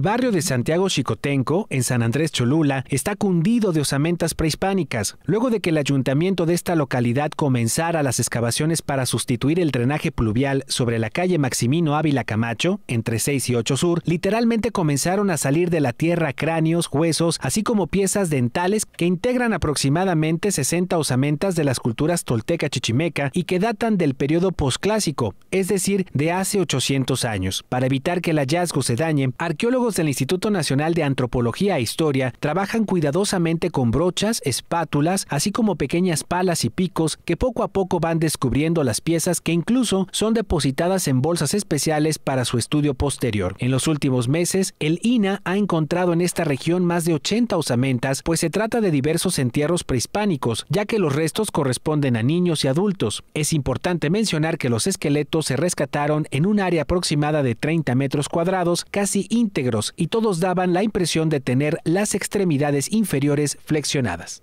El barrio de Santiago Chicotenco, en San Andrés Cholula, está cundido de osamentas prehispánicas, luego de que el ayuntamiento de esta localidad comenzara las excavaciones para sustituir el drenaje pluvial sobre la calle Maximino Ávila Camacho, entre 6 y 8 Sur, literalmente comenzaron a salir de la tierra cráneos, huesos, así como piezas dentales que integran aproximadamente 60 osamentas de las culturas tolteca chichimeca y que datan del periodo posclásico, es decir, de hace 800 años. Para evitar que el hallazgo se dañe, arqueólogos del Instituto Nacional de Antropología e Historia trabajan cuidadosamente con brochas, espátulas, así como pequeñas palas y picos que poco a poco van descubriendo las piezas que incluso son depositadas en bolsas especiales para su estudio posterior. En los últimos meses, el INA ha encontrado en esta región más de 80 osamentas, pues se trata de diversos entierros prehispánicos, ya que los restos corresponden a niños y adultos. Es importante mencionar que los esqueletos se rescataron en un área aproximada de 30 metros cuadrados, casi íntegro y todos daban la impresión de tener las extremidades inferiores flexionadas.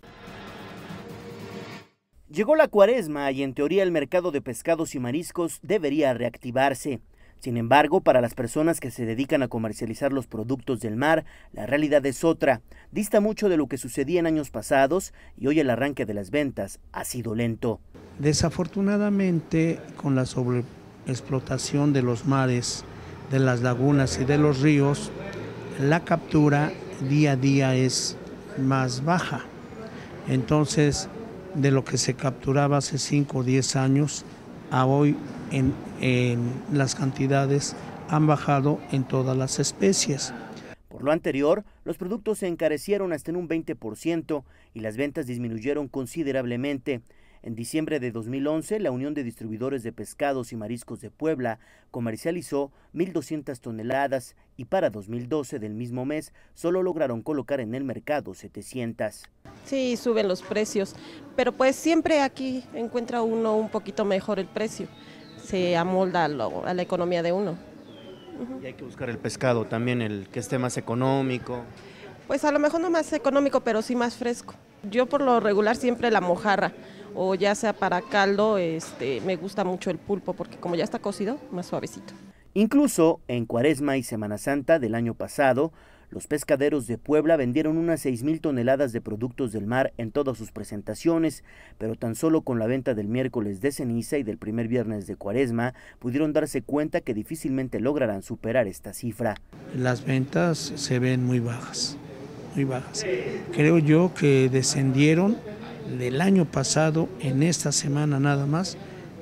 Llegó la cuaresma y en teoría el mercado de pescados y mariscos debería reactivarse. Sin embargo, para las personas que se dedican a comercializar los productos del mar, la realidad es otra. Dista mucho de lo que sucedía en años pasados y hoy el arranque de las ventas ha sido lento. Desafortunadamente, con la sobreexplotación de los mares, de las lagunas y de los ríos, la captura día a día es más baja. Entonces, de lo que se capturaba hace 5 o 10 años, a hoy en, las cantidades han bajado en todas las especies. Por lo anterior, los productos se encarecieron hasta en un 20% y las ventas disminuyeron considerablemente. En diciembre de 2011, la Unión de Distribuidores de Pescados y Mariscos de Puebla comercializó 1.200 toneladas y para 2012 del mismo mes solo lograron colocar en el mercado 700. Sí, suben los precios, pero pues siempre aquí encuentra uno un poquito mejor el precio, se amolda a, la economía de uno. Y hay que buscar el pescado también, el que esté más económico. Pues a lo mejor no más económico, pero sí más fresco. Yo por lo regular siempre la mojarra, o ya sea para caldo, este, me gusta mucho el pulpo porque como ya está cocido, más suavecito. Incluso en Cuaresma y Semana Santa del año pasado, los pescaderos de Puebla vendieron unas mil toneladas de productos del mar en todas sus presentaciones, pero tan solo con la venta del miércoles de ceniza y del primer viernes de cuaresma pudieron darse cuenta que difícilmente lograrán superar esta cifra. Las ventas se ven muy bajas, muy bajas. Creo yo que descendieron del año pasado, en esta semana nada más,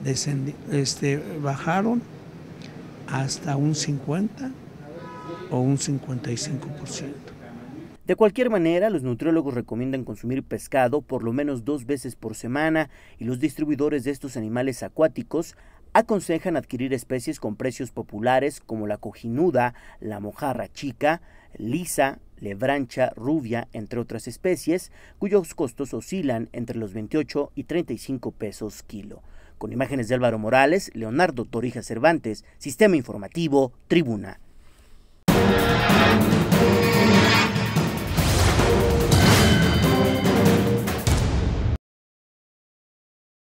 este, bajaron hasta un 50 o un 55%. De cualquier manera, los nutriólogos recomiendan consumir pescado por lo menos dos veces por semana y los distribuidores de estos animales acuáticos aconsejan adquirir especies con precios populares como la cojinuda, la mojarra chica, lisa, lebrancha, rubia, entre otras especies, cuyos costos oscilan entre los 28 y 35 pesos kilo. Con imágenes de Álvaro Morales, Leonardo Torija Cervantes, Sistema Informativo, Tribuna.